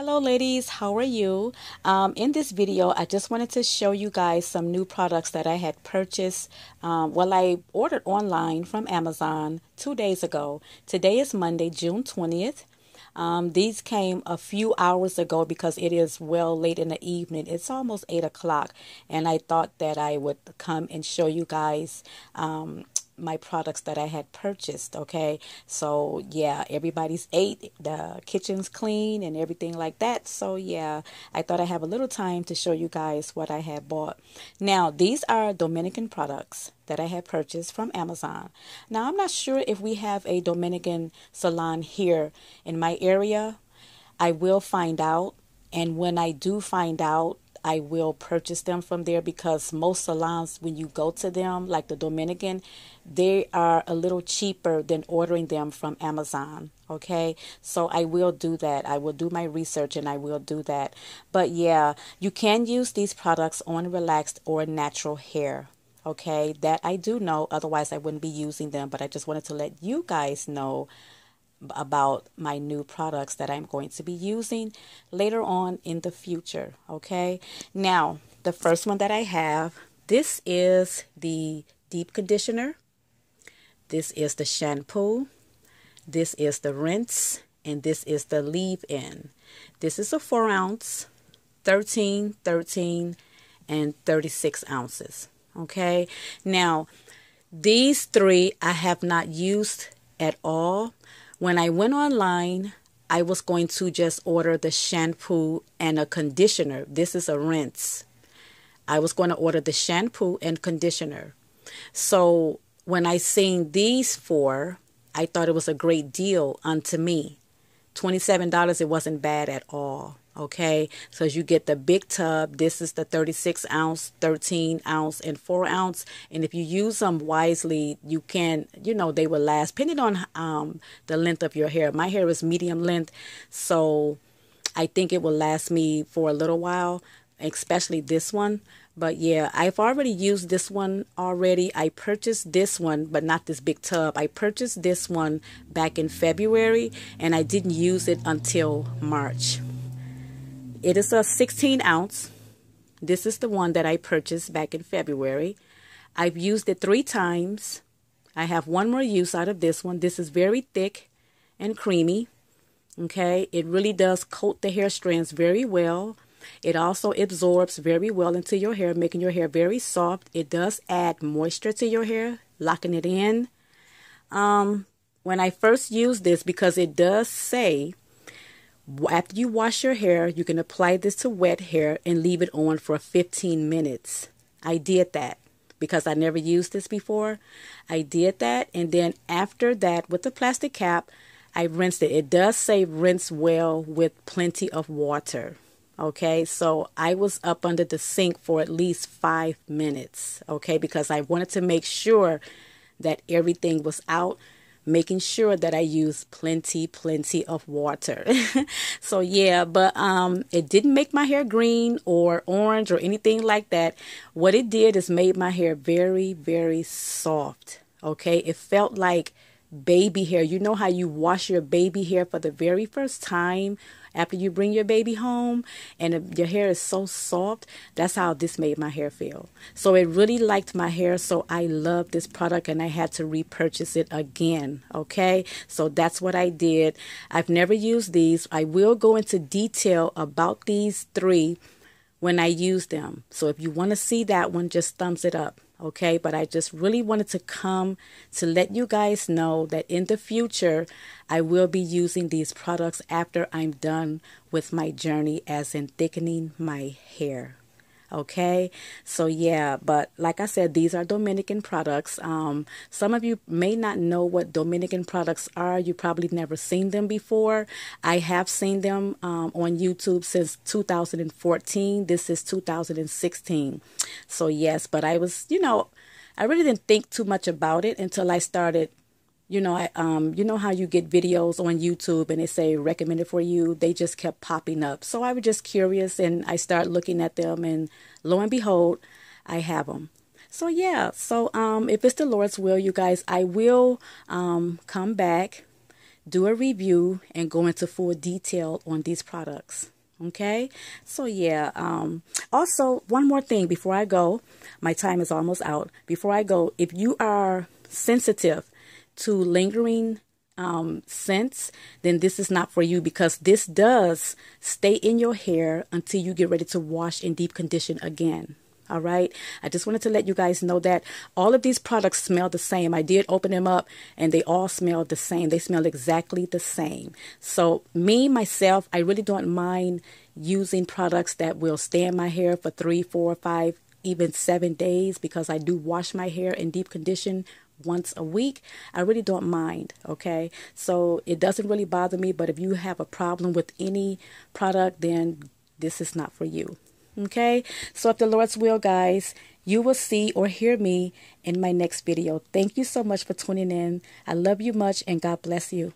Hello ladies, how are you? Um, in this video, I just wanted to show you guys some new products that I had purchased, um, well I ordered online from Amazon two days ago. Today is Monday, June 20th. Um, these came a few hours ago because it is well late in the evening. It's almost 8 o'clock and I thought that I would come and show you guys um, my products that I had purchased. Okay, so yeah, everybody's ate, the kitchen's clean, and everything like that. So yeah, I thought I have a little time to show you guys what I had bought. Now these are Dominican products that I had purchased from Amazon. Now I'm not sure if we have a Dominican salon here in my area. I will find out, and when I do find out, I will purchase them from there because most salons, when you go to them, like the Dominican, they are a little cheaper than ordering them from Amazon. Okay, so I will do that. I will do my research and I will do that. But yeah, you can use these products on relaxed or natural hair. Okay, that I do know, otherwise, I wouldn't be using them. But I just wanted to let you guys know about my new products that I'm going to be using later on in the future. Okay, now the first one that I have this is the deep conditioner, this is the shampoo, this is the rinse, and this is the leave in. This is a 4 ounce, 13, 13, and 36 ounces. Okay, now these three I have not used at all when I went online, I was going to just order the shampoo and a conditioner. This is a rinse. I was going to order the shampoo and conditioner. So when I seen these four, I thought it was a great deal unto me. $27, it wasn't bad at all okay so you get the big tub this is the 36 ounce 13 ounce and 4 ounce and if you use them wisely you can you know they will last depending on um, the length of your hair my hair is medium length so i think it will last me for a little while especially this one but yeah i've already used this one already i purchased this one but not this big tub i purchased this one back in february and i didn't use it until march it is a 16 ounce. This is the one that I purchased back in February. I've used it three times. I have one more use out of this one. This is very thick and creamy. Okay, it really does coat the hair strands very well. It also absorbs very well into your hair, making your hair very soft. It does add moisture to your hair, locking it in. Um, when I first used this, because it does say after you wash your hair, you can apply this to wet hair and leave it on for 15 minutes. I did that because I never used this before. I did that and then after that with the plastic cap, I rinsed it. It does say rinse well with plenty of water. Okay, so I was up under the sink for at least five minutes. Okay, because I wanted to make sure that everything was out making sure that I use plenty, plenty of water. so yeah, but um, it didn't make my hair green or orange or anything like that. What it did is made my hair very, very soft. Okay, it felt like baby hair. You know how you wash your baby hair for the very first time after you bring your baby home and your hair is so soft. That's how this made my hair feel. So it really liked my hair. So I love this product and I had to repurchase it again. Okay. So that's what I did. I've never used these. I will go into detail about these three when I use them. So if you want to see that one, just thumbs it up. Okay, but I just really wanted to come to let you guys know that in the future, I will be using these products after I'm done with my journey as in thickening my hair. Okay. So, yeah, but like I said, these are Dominican products. Um, some of you may not know what Dominican products are. You probably never seen them before. I have seen them um, on YouTube since 2014. This is 2016. So, yes, but I was, you know, I really didn't think too much about it until I started you know, I um, you know how you get videos on YouTube and they say recommended for you. They just kept popping up, so I was just curious and I started looking at them, and lo and behold, I have them. So yeah, so um, if it's the Lord's will, you guys, I will um come back, do a review, and go into full detail on these products. Okay, so yeah. Um, also, one more thing before I go, my time is almost out. Before I go, if you are sensitive to lingering um, scents, then this is not for you because this does stay in your hair until you get ready to wash and deep condition again. All right. I just wanted to let you guys know that all of these products smell the same. I did open them up and they all smell the same. They smell exactly the same. So, me, myself, I really don't mind using products that will stay in my hair for three, four, five, even seven days because I do wash my hair in deep condition once a week, I really don't mind. Okay, so it doesn't really bother me. But if you have a problem with any product, then this is not for you. Okay, so if the Lord's will, guys, you will see or hear me in my next video. Thank you so much for tuning in. I love you much, and God bless you.